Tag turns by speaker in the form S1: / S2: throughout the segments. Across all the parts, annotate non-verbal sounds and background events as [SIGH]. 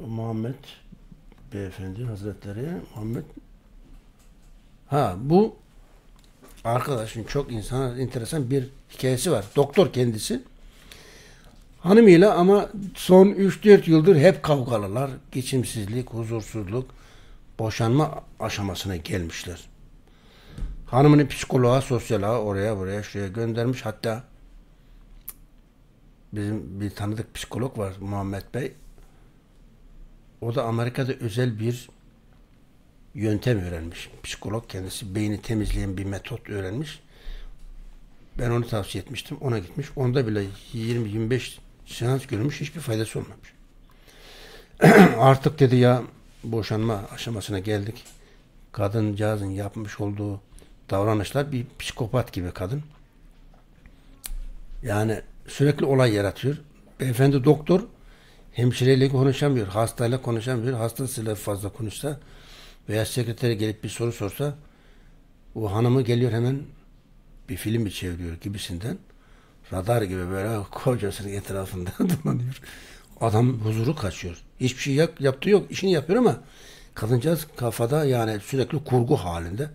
S1: Muhammed Beyefendi Hazretleri Muhammed ha bu arkadaşın çok insana enteresan bir hikayesi var. Doktor kendisi. Hanımıyla ama son 3-4 yıldır hep kavgalılar. Geçimsizlik, huzursuzluk, boşanma aşamasına gelmişler. Hanımını psikoloğa, sosyoloğa oraya buraya şuraya göndermiş. Hatta bizim bir tanıdık psikolog var Muhammed Bey. O da Amerika'da özel bir yöntem öğrenmiş. Psikolog kendisi beyni temizleyen bir metot öğrenmiş. Ben onu tavsiye etmiştim. Ona gitmiş. Onda bile 20-25 seans görmüş. Hiçbir faydası olmamış. [CLEARS THROAT] Artık dedi ya boşanma aşamasına geldik. Kadıncağızın yapmış olduğu davranışlar bir psikopat gibi kadın. Yani sürekli olay yaratıyor. Beyefendi doktor hemşireyle konuşamıyor, hastayla konuşamıyor. Hastasıyla fazla konuşsa veya sekretere gelip bir soru sorsa o hanımı geliyor hemen bir film mi çeviriyor gibisinden radar gibi böyle [LAUGHS] kocasının etrafında [LAUGHS] dolanıyor. Adam huzuru kaçıyor. Hiçbir şey yap, yaptığı yok. işini yapıyor ama kadıncağız kafada yani sürekli kurgu halinde.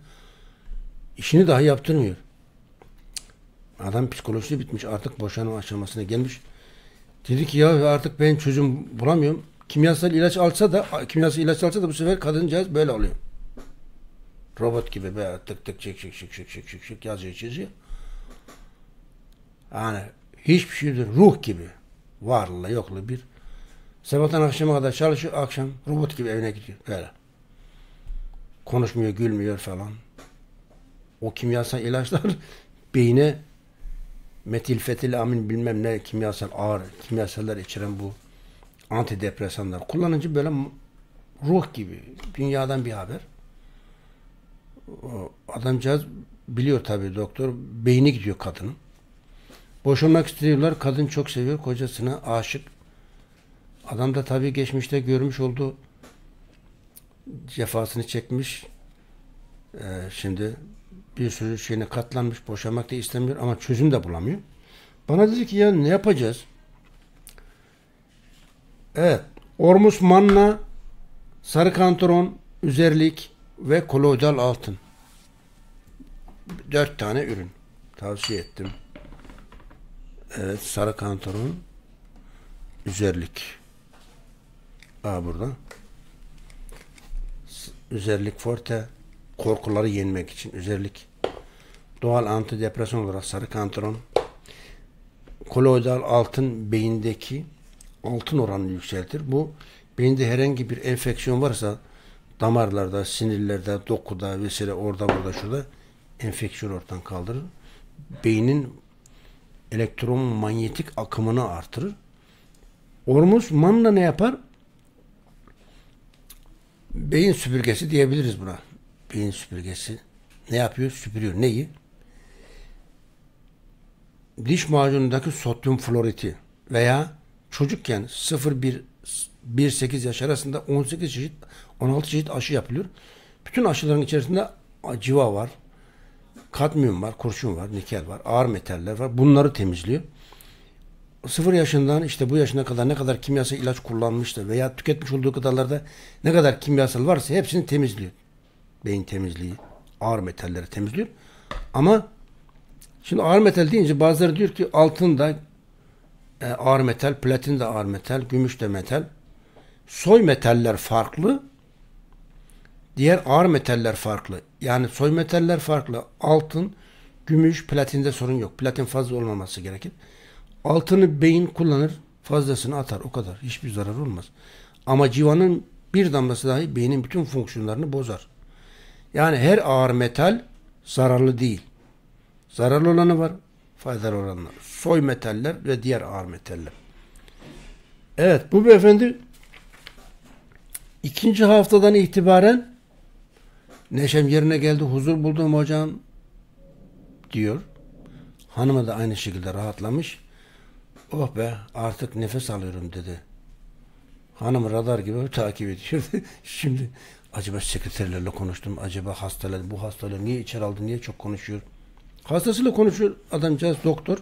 S1: İşini daha yaptırmıyor. Adam psikolojisi bitmiş. Artık boşanma aşamasına gelmiş. Dedi ki ya artık ben çocuğum bulamıyorum. Kimyasal ilaç alsa da kimyasal ilaç alsa da bu sefer kadıncağız böyle oluyor. Robot gibi be tık tık çık çık çık çık çık çık çık yazıyor çiziyor. Yani hiçbir şey değil. Ruh gibi. varlığı yokluğu bir. Sabahtan akşama kadar çalışıyor. Akşam robot gibi evine gidiyor. Böyle. Konuşmuyor, gülmüyor falan. O kimyasal ilaçlar [LAUGHS] beyine metil fetil amin bilmem ne kimyasal ağır kimyasallar içeren bu antidepresanlar. kullanınca böyle ruh gibi dünyadan bir haber. O adamcağız biliyor tabii doktor beyni gidiyor kadının. Boşanmak istiyorlar. Kadın çok seviyor kocasını aşık. Adam da tabii geçmişte görmüş olduğu cefasını çekmiş. Ee, şimdi bir sürü şeyine katlanmış, boşanmak da istemiyor ama çözüm de bulamıyor. Bana dedi ki ya ne yapacağız? Evet, Ormus Manna, Sarı Kantaron, Üzerlik ve Koloidal Altın. Dört tane ürün tavsiye ettim. Evet, Sarı Kantaron, Üzerlik. Aa burada. Üzerlik Forte, korkuları yenmek için özellik doğal antidepresan olarak sarı sarıkantron koloidal altın beyindeki altın oranını yükseltir. Bu beyinde herhangi bir enfeksiyon varsa damarlarda, sinirlerde, dokuda vesaire orada burada şurada enfeksiyon ortadan kaldırır. Beynin elektromanyetik akımını artırır. Ormuz manla ne yapar? Beyin süpürgesi diyebiliriz buna beyin süpürgesi ne yapıyor? Süpürüyor. Neyi? Diş macunundaki sodyum floriti veya çocukken 0-1 1-8 yaş arasında 18 çeşit 16 çeşit aşı yapılıyor. Bütün aşıların içerisinde civa var, kadmiyum var, kurşun var, nikel var, ağır metaller var. Bunları temizliyor. Sıfır yaşından işte bu yaşına kadar ne kadar kimyasal ilaç kullanmıştır veya tüketmiş olduğu gıdalarda ne kadar kimyasal varsa hepsini temizliyor beyin temizliği. Ağır metalleri temizliyor. Ama şimdi ağır metal deyince bazıları diyor ki altın da e, ağır metal, platin de ağır metal, gümüş de metal. Soy metaller farklı. Diğer ağır metaller farklı. Yani soy metaller farklı. Altın, gümüş, platinde sorun yok. Platin fazla olmaması gerekir. Altını beyin kullanır, fazlasını atar. O kadar. Hiçbir zarar olmaz. Ama civanın bir damlası dahi beynin bütün fonksiyonlarını bozar. Yani her ağır metal zararlı değil. Zararlı olanı var, faydalı olanı var. Soy metaller ve diğer ağır metaller. Evet, bu beyefendi ikinci haftadan itibaren neşem yerine geldi, huzur buldum hocam diyor. Hanıma da aynı şekilde rahatlamış. Oh be artık nefes alıyorum dedi. Hanım radar gibi [LAUGHS] takip ediyor. [LAUGHS] Şimdi acaba sekreterlerle konuştum, acaba hastalar, bu hastalar niye içeri aldı, niye çok konuşuyor? Hastasıyla konuşuyor adamcağız doktor.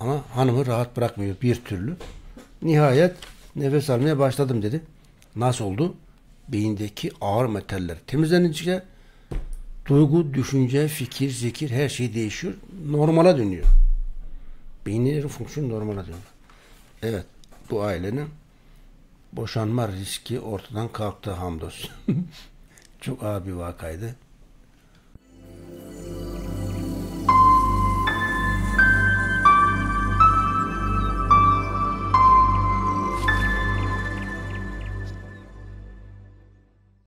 S1: Ama hanımı rahat bırakmıyor bir türlü. Nihayet nefes almaya başladım dedi. Nasıl oldu? Beyindeki ağır metaller temizlenince duygu, düşünce, fikir, zikir her şey değişiyor. Normala dönüyor. beynin fonksiyonu normala dönüyor. Evet. Bu ailenin boşanma riski ortadan kalktı hamdolsun. [LAUGHS] Çok ağır bir vakaydı.